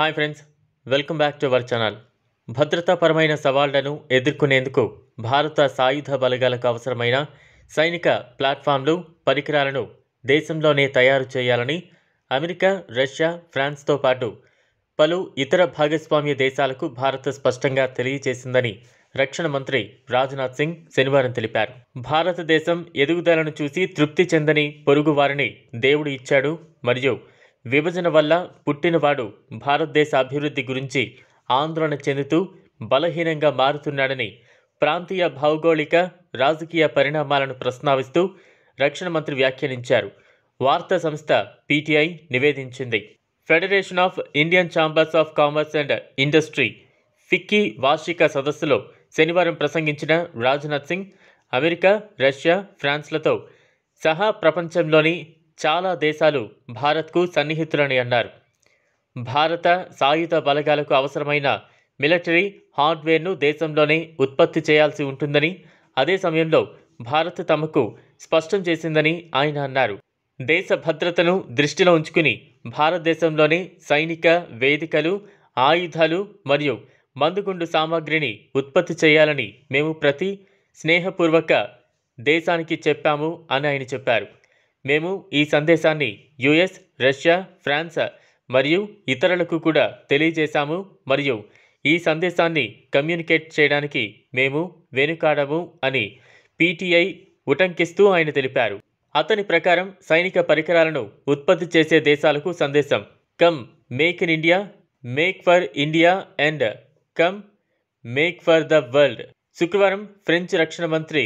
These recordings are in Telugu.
hi friends welcome back to our channel భద్రతాపరమైన సవాళ్లను ఎదుర్కొనేందుకు భారత సాయుధ బలగాలకు అవసరమైన సైనిక ప్లాట్ఫామ్లు పరికరాలను దేశంలోనే తయారు చేయాలని అమెరికా రష్యా ఫ్రాన్స్తో పాటు పలు ఇతర భాగస్వామ్య దేశాలకు భారత్ స్పష్టంగా తెలియజేసిందని రక్షణ మంత్రి రాజ్నాథ్ సింగ్ శనివారం తెలిపారు భారతదేశం ఎదుగుదలను చూసి తృప్తి చెందని పొరుగు వారిని దేవుడు ఇచ్చాడు మరియు విభజన వల్ల పుట్టినవాడు భారతదేశ అభివృద్ధి గురించి ఆందోళన చెందుతూ బలహీనంగా మారుతున్నాడని ప్రాంతీయ భౌగోళిక రాజకీయ పరిణామాలను ప్రస్తావిస్తూ రక్షణ మంత్రి వ్యాఖ్యానించారు వార్తా సంస్థ పీటీఐ నివేదించింది federation of Indian chambers of commerce and industry FICCI వార్షిక సదస్సులో శనివారం ప్రసంగించిన రాజ్నాథ్ సింగ్ అమెరికా రష్యా ఫ్రాన్స్లతో సహా ప్రపంచంలోని చాలా దేశాలు భారత్కు సన్నిహితులని అన్నారు భారత సాయుధ బలగాలకు అవసరమైన మిలిటరీ హార్డ్వేర్ను దేశంలోనే ఉత్పత్తి చేయాల్సి ఉంటుందని అదే సమయంలో భారత్ తమకు స్పష్టం చేసిందని ఆయన అన్నారు దేశ భద్రతను దృష్టిలో ఉంచుకుని భారతదేశంలోనే సైనిక వేదికలు ఆయుధాలు మరియు మందుగుండు సామాగ్రిని ఉత్పత్తి చేయాలని మేము ప్రతి స్నేహపూర్వక దేశానికి చెప్పాము అని ఆయన చెప్పారు మేము ఈ సందేశాన్ని యుఎస్ రష్యా ఫ్రాన్స్ మరియు ఇతరులకు కూడా తెలియజేశాము మరియు ఈ సందేశాన్ని కమ్యూనికేట్ చేయడానికి మేము వెనుకాడము అని పీటీఐ ఉటంకిస్తూ ఆయన తెలిపారు అతని ప్రకారం సైనిక పరికరాలను ఉత్పత్తి చేసే దేశాలకు సందేశం come make in India make for India and come make for the world శుక్రవారం ఫ్రెంచ్ రక్షణ మంత్రి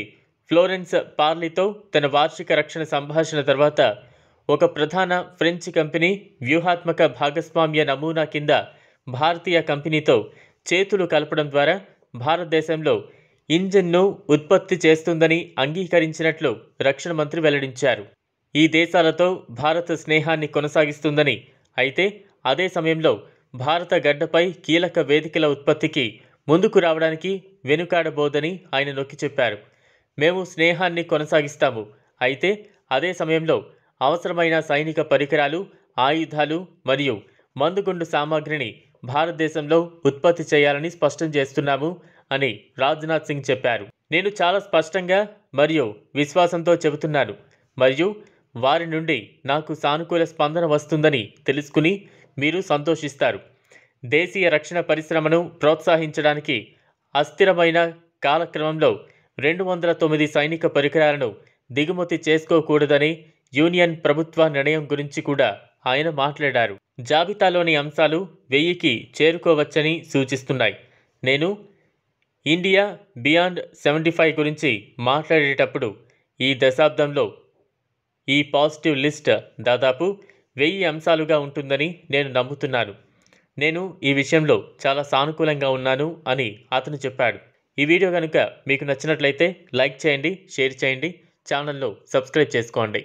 ఫ్లోరెన్స్ పార్లీతో తన వార్షిక రక్షణ సంభాషణ తర్వాత ఒక ప్రధాన ఫ్రెంచ్ కంపెనీ వ్యూహాత్మక భాగస్వామ్య నమూనా కింద భారతీయ కంపెనీతో చేతులు కలపడం ద్వారా భారతదేశంలో ఇంజిన్ను ఉత్పత్తి చేస్తుందని అంగీకరించినట్లు రక్షణ మంత్రి వెల్లడించారు ఈ దేశాలతో భారత స్నేహాన్ని కొనసాగిస్తుందని అయితే అదే సమయంలో భారత గడ్డపై కీలక వేదికల ఉత్పత్తికి ముందుకు రావడానికి వెనుకాడబోదని ఆయన నొక్కి చెప్పారు మేము స్నేహాన్ని కొనసాగిస్తాము అయితే అదే సమయంలో అవసరమైన సైనిక పరికరాలు ఆయుధాలు మరియు మందుగుండు సామాగ్రిని భారతదేశంలో ఉత్పత్తి చేయాలని స్పష్టం చేస్తున్నాము అని రాజ్నాథ్ సింగ్ చెప్పారు నేను చాలా స్పష్టంగా మరియు విశ్వాసంతో చెబుతున్నాను మరియు వారి నుండి నాకు సానుకూల స్పందన వస్తుందని తెలుసుకుని మీరు సంతోషిస్తారు దేశీయ రక్షణ పరిశ్రమను ప్రోత్సహించడానికి అస్థిరమైన కాలక్రమంలో రెండు వందల తొమ్మిది సైనిక పరికరాలను దిగుమతి చేసుకోకూడదని యూనియన్ ప్రభుత్వ నిర్ణయం గురించి కూడా ఆయన మాట్లాడారు జాబితాలోని అంశాలు వెయ్యికి చేరుకోవచ్చని సూచిస్తున్నాయి నేను ఇండియా బియాండ్ సెవెంటీ ఫైవ్ గురించి మాట్లాడేటప్పుడు ఈ దశాబ్దంలో ఈ పాజిటివ్ లిస్ట్ దాదాపు వెయ్యి అంశాలుగా ఉంటుందని నేను నమ్ముతున్నాను నేను ఈ విషయంలో చాలా సానుకూలంగా ఉన్నాను అని అతను చెప్పాడు ఈ వీడియో కనుక మీకు నచ్చినట్లయితే లైక్ చేయండి షేర్ చేయండి ఛానల్ను సబ్స్క్రైబ్ చేసుకోండి